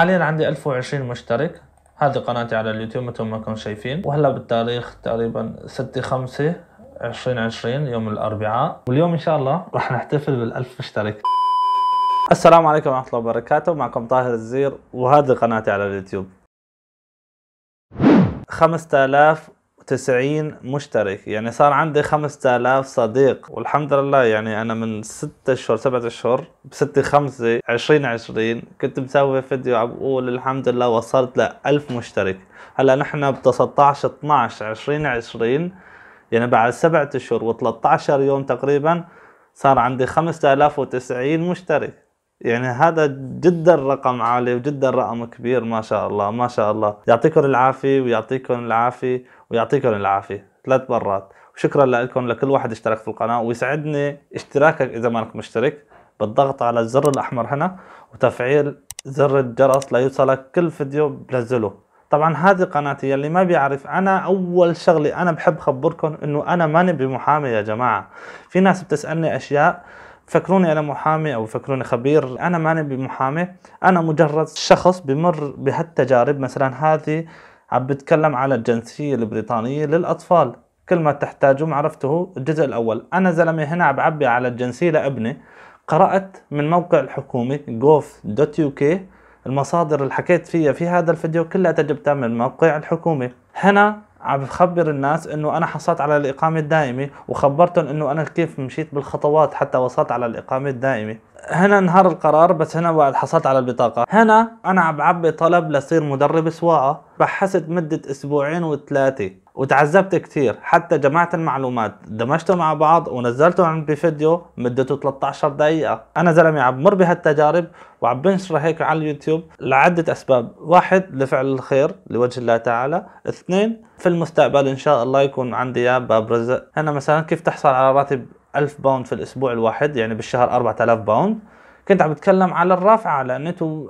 حاليا عندي 1020 مشترك هذه قناتي على اليوتيوب مثل ما كنتم شايفين وهلا بالتاريخ تقريبا 6 5 2020 يوم الاربعاء واليوم ان شاء الله رح نحتفل بال1000 مشترك السلام عليكم ورحمه الله وبركاته معكم طاهر الزير وهذه قناتي على اليوتيوب 5000 90 مشترك يعني صار عندي 5000 صديق والحمد لله يعني انا من 6 اشهر 7 اشهر ب 6 5 2020 كنت مسوي فيديو عم بقول الحمد لله وصلت ل 1000 مشترك هلا نحن ب 19 12 2020 يعني بعد 7 اشهر و13 يوم تقريبا صار عندي 5090 مشترك يعني هذا جدا رقم عالي وجدا رقم كبير ما شاء الله ما شاء الله يعطيكم العافية ويعطيكم العافية ويعطيكم العافية ثلاث مرات وشكرا لكم لكل واحد اشترك في القناة ويسعدني اشتراكك إذا ما انك مشترك بالضغط على الزر الأحمر هنا وتفعيل زر الجرس ليوصلك كل فيديو بنزله طبعا هذه قناتي اللي ما بيعرف انا اول شغله انا بحب خبركم انه انا ماني بمحامي يا جماعه في ناس بتسالني اشياء فكروني انا محامي او فكروني خبير انا ماني بمحامي انا مجرد شخص بمر بهالتجارب مثلا هذه عم بتكلم على الجنسيه البريطانيه للاطفال كل ما تحتاجه معرفته الجزء الاول انا زلمه هنا عم بعبي على الجنسيه لابني قرات من موقع الحكومي gov.uk المصادر اللي حكيت فيها في هذا الفيديو كلها جبتها من موقع الحكومي هنا عم بخبر الناس انه انا حصلت على الاقامه الدائمه وخبرتهم انه انا كيف مشيت بالخطوات حتى وصلت على الاقامه الدائمه هنا انهار القرار بس هنا وقت حصلت على البطاقه هنا انا عم بعبي طلب لصير مدرب سواقه بحثت مده اسبوعين وثلاثه وتعذبت كثير حتى جمعت المعلومات دمجته مع بعض ونزلته عندي فيديو مدته 13 دقيقة أنا زلمة عم بمر بهالتجارب وعم بنشر هيك على اليوتيوب لعدة أسباب واحد لفعل الخير لوجه الله تعالى اثنين في المستقبل إن شاء الله يكون عندي باب رزق أنا مثلا كيف تحصل على راتب 1000 باوند في الأسبوع الواحد يعني بالشهر 4000 باوند كنت عم بتكلم على الرافعة لأن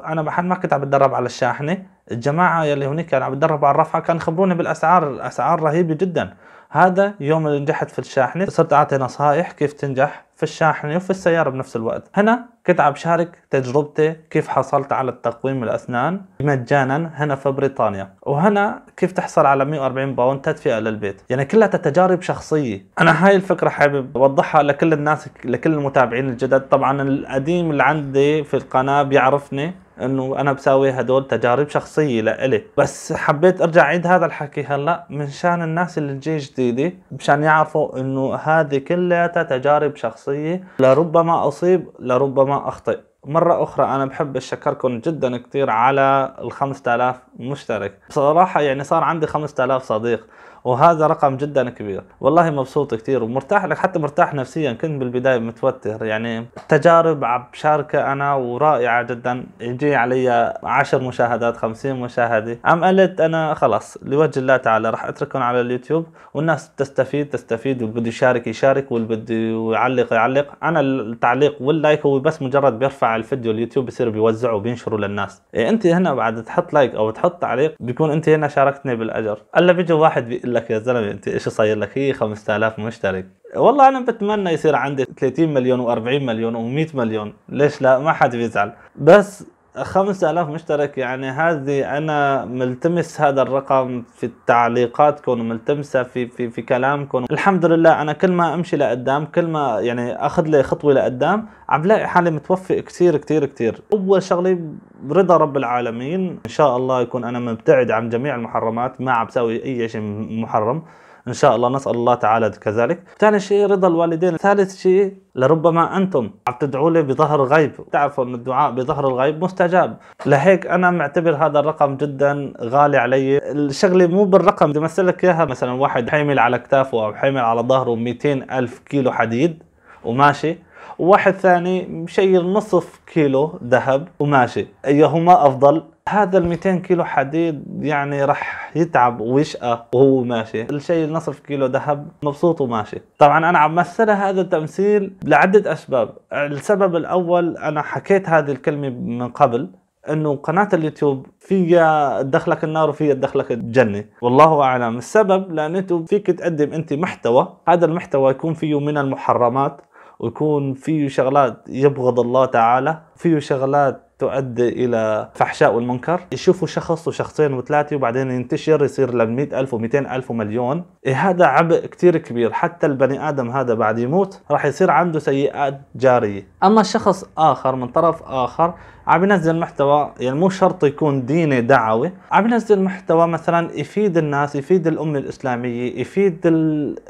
أنا بحد ما كنت عم بتدرب على الشاحنة الجماعه يلي هناك كانوا عم يتدربوا على الرفعه كانوا يخبروني بالاسعار اسعار رهيبه جدا هذا يوم اللي نجحت في الشاحنه صرت اعطي نصائح كيف تنجح في الشاحنه وفي السياره بنفس الوقت هنا كنت عم بشارك تجربتي كيف حصلت على التقويم الاسنان مجانا هنا في بريطانيا وهنا كيف تحصل على 140 باوند تدفئه للبيت يعني كلها تجارب شخصيه انا هاي الفكره حابب اوضحها لكل الناس لكل المتابعين الجدد طبعا القديم اللي عندي في القناه بيعرفني انه انا بساوي هدول تجارب شخصيه لإلي بس حبيت ارجع اعيد هذا الحكي هلا منشان الناس اللي جاي جديده مشان يعرفوا انه هذه كلها تجارب شخصيه لربما اصيب لربما اخطئ مرة أخرى أنا بحب أشكركم جدا كثير على ال 5000 مشترك بصراحة يعني صار عندي 5000 صديق وهذا رقم جدا كبير والله مبسوط كثير ومرتاح لك حتى مرتاح نفسيا كنت بالبداية متوتر يعني تجارب عم بشاركها أنا ورائعة جدا يجي علي 10 مشاهدات 50 مشاهدة عم قلت أنا خلص لوجه الله تعالى راح أتركهم على اليوتيوب والناس تستفيد تستفيد واللي بده يشارك يشارك واللي بده يعلق يعلق أنا التعليق واللايك هو بس مجرد بيرفع الفيديو اليوتيوب بصير بيوزعه وبينشره للناس إيه أنت هنا بعد تحط لايك أو تحط تعليق بيكون أنت هنا شاركتني بالأجر هلا بيجي واحد بي يقول لك يا زلمه انت ايش صاير لك هي 5000 مشترك والله انا بتمنى يصير عندي 30 مليون و40 مليون و100 مليون ليش لا ما حد بيزعل بس 5000 مشترك يعني هذه انا ملتمس هذا الرقم في تعليقاتكم وملتمسه في في في كلامكم الحمد لله انا كل ما امشي لقدام كل ما يعني اخذ لي خطوه لقدام عم بلاقي حالي متوفق كثير كثير كثير اول شغله برضا رب العالمين ان شاء الله يكون انا مبتعد عن جميع المحرمات ما عم بسوي اي شيء محرم ان شاء الله نسال الله تعالى كذلك ثاني شيء رضا الوالدين ثالث شيء لربما انتم عم تدعوا لي بظهر الغيب تعرفوا ان الدعاء بظهر الغيب مستجاب لهيك انا معتبر هذا الرقم جدا غالي علي الشغله مو بالرقم بمثل لك اياها مثلا واحد حامل على كتافه او حامل على ظهره 200 الف كيلو حديد وماشي وواحد ثاني مشيل نصف كيلو ذهب وماشي أيهما أفضل هذا ال 200 كيلو حديد يعني راح يتعب ويشقى وهو ماشي الشيء نصف كيلو ذهب مبسوط وماشي طبعا انا عم مثل هذا التمثيل لعده اسباب السبب الاول انا حكيت هذه الكلمه من قبل انه قناه اليوتيوب فيها تدخلك النار وفيها تدخلك الجنه والله اعلم السبب لان انت فيك تقدم انت محتوى هذا المحتوى يكون فيه من المحرمات ويكون في شغلات يبغض الله تعالى فيه شغلات تؤدي الى فحشاء والمنكر يشوفوا شخص وشخصين وثلاثه وبعدين ينتشر يصير ل ألف و ألف ومليون إيه هذا عبء كثير كبير حتى البني ادم هذا بعد يموت راح يصير عنده سيئات جاريه اما شخص اخر من طرف اخر عم ينزل محتوى يعني مو شرط يكون ديني دعوي عم ينزل محتوى مثلا يفيد الناس يفيد الأمة الإسلامية يفيد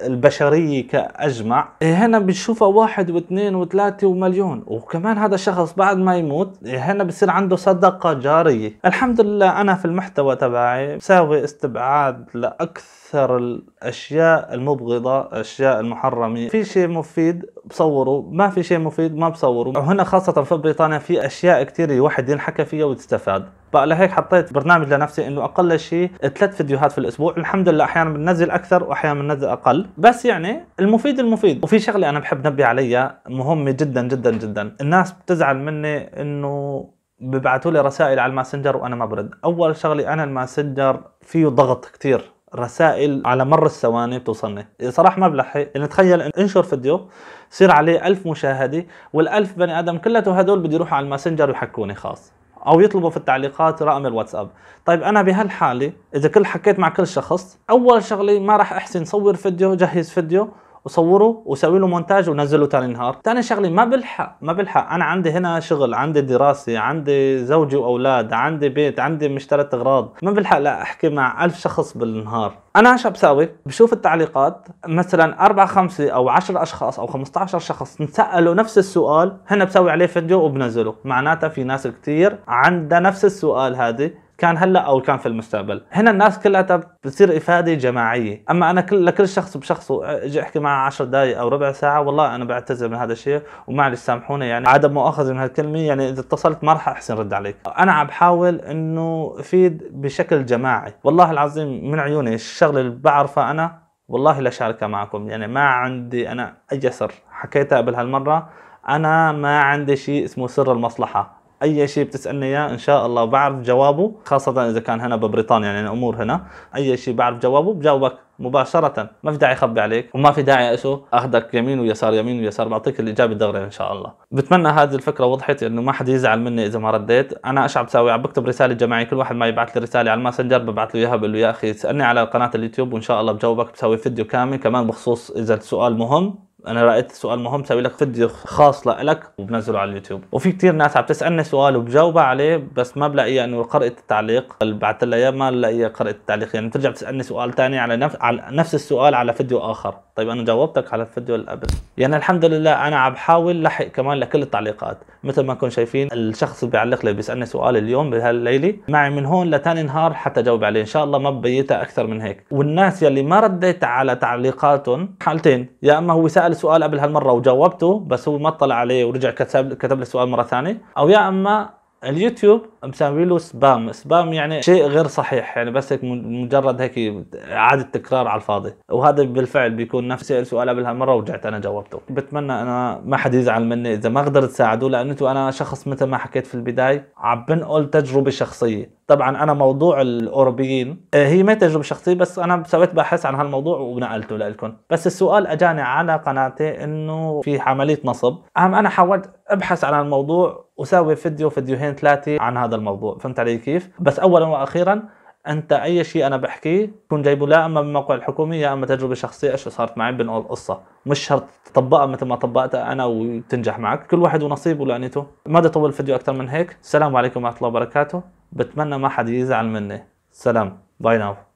البشرية كأجمع إيه، هنا بنشوفه واحد واثنين وثلاثة ومليون وكمان هذا الشخص بعد ما يموت هنا بصير عنده صدقة جارية الحمد لله أنا في المحتوى تبعي بساوي استبعاد لأكثر الأشياء المبغضة الأشياء المحرمة في شيء مفيد بصوره ما في شيء مفيد ما بصوره هنا خاصة في بريطانيا في أشياء كثير الواحد ينحكى فيها ويستفاد بقى لهيك حطيت برنامج لنفسي انه اقل شيء ثلاث فيديوهات في الاسبوع الحمد لله احيانا بنزل اكثر واحيانا بنزل اقل بس يعني المفيد المفيد وفي شغله انا بحب نبي عليها مهمه جدا جدا جدا الناس بتزعل مني انه ببعثوا لي رسائل على الماسنجر وانا ما برد اول شغله انا الماسنجر فيه ضغط كثير رسائل على مر الثواني بتوصلني صراحة ما بلحق يعني تخيل انشر فيديو صير عليه ألف مشاهدة والألف بني آدم كلته هدول بده يروحوا على الماسنجر ويحكوني خاص او يطلبوا في التعليقات رقم الواتساب طيب انا بهالحاله اذا كل حكيت مع كل شخص اول شغله ما راح احسن صور فيديو جهز فيديو وصوره وسوي له مونتاج ونزله ثاني نهار ثاني شغله ما بلحق ما بلحق انا عندي هنا شغل عندي دراسه عندي زوجي واولاد عندي بيت عندي مشتريت اغراض ما بلحق لا احكي مع ألف شخص بالنهار انا شو بساوي بشوف التعليقات مثلا أربعة خمسة او 10 اشخاص او 15 شخص نسالوا نفس السؤال هنا بسوي عليه فيديو وبنزله معناتها في ناس كثير عندها نفس السؤال هذه كان هلا او كان في المستقبل هنا الناس كلها بتصير افاده جماعيه اما انا كل لكل شخص بشخصه اجي احكي معه 10 دقائق او ربع ساعه والله انا بعتذر من هذا الشيء ومعلش سامحوني يعني عدم مؤاخذه من هالكلمه يعني اذا اتصلت ما راح احسن رد عليك انا عم بحاول انه افيد بشكل جماعي والله العظيم من عيوني الشغله اللي بعرفها انا والله لشاركها معكم يعني ما عندي انا اي سر حكيتها قبل هالمره انا ما عندي شيء اسمه سر المصلحه اي شيء بتسالني اياه ان شاء الله بعرف جوابه خاصه اذا كان هنا ببريطانيا يعني الامور هنا اي شيء بعرف جوابه بجاوبك مباشره ما في داعي اخبي عليك وما في داعي اسو اخذك يمين ويسار يمين ويسار بعطيك الاجابه دغري ان شاء الله بتمنى هذه الفكره وضحت انه ما حد يزعل مني اذا ما رديت انا ايش عم بساوي عم بكتب رساله جماعيه كل واحد ما يبعث لي رساله على الماسنجر ببعث له اياها بقول له يا اخي اسالني على قناه اليوتيوب وان شاء الله بجاوبك بسوي فيديو كامل كمان بخصوص اذا السؤال مهم انا رايت سؤال مهم سوي لك فيديو خاص لك وبنزله على اليوتيوب وفي كثير ناس عم تسالني سؤال وبجاوبها عليه بس ما بلاقيها انه قرأت التعليق اللي بعثت لها اياه ما بلاقيها قرأت التعليق يعني بترجع بتسالني سؤال ثاني على نفس على نفس السؤال على فيديو اخر طيب انا جاوبتك على الفيديو اللي قبل يعني الحمد لله انا عم بحاول لحق كمان لكل التعليقات مثل ما كنتم شايفين الشخص اللي بيعلق لي بيسالني سؤال اليوم بهالليله معي من هون لتاني نهار حتى جاوب عليه ان شاء الله ما ببيتها اكثر من هيك والناس يلي ما رديت على تعليقاتهم حالتين يا اما هو سال سؤال قبل هالمره وجاوبته بس هو ما اطلع عليه ورجع كتب كتب لي السؤال مره ثانيه او يا اما اليوتيوب مسوي له سبام سبام يعني شيء غير صحيح يعني بس هيك مجرد هيك اعاده تكرار على الفاضي وهذا بالفعل بيكون نفس السؤال قبلها مره ورجعت انا جاوبته بتمنى انا ما حد يزعل مني اذا ما قدرت ساعده لانه انا شخص مثل ما حكيت في البدايه عم بنقل تجربه شخصيه طبعا انا موضوع الاوروبيين إيه، هي ما تجربه شخصيه بس انا سويت بحث عن هالموضوع ونقلته لكم بس السؤال اجاني على قناتي انه في عمليه نصب أهم انا حاولت ابحث عن الموضوع اسوي فيديو فيديوهين ثلاثه عن هذا الموضوع فهمت علي كيف بس اولا واخيرا انت اي شيء انا بحكيه تكون جايبه لا اما من موقع الحكومي يا اما تجربه شخصيه ايش صارت معي بين القصة مش شرط تطبقها مثل ما طبقتها انا وتنجح معك كل واحد ونصيبه لانيته ما بدي اطول الفيديو اكثر من هيك السلام عليكم ورحمه الله وبركاته بتمنى ما حد يزعل مني سلام باي ناو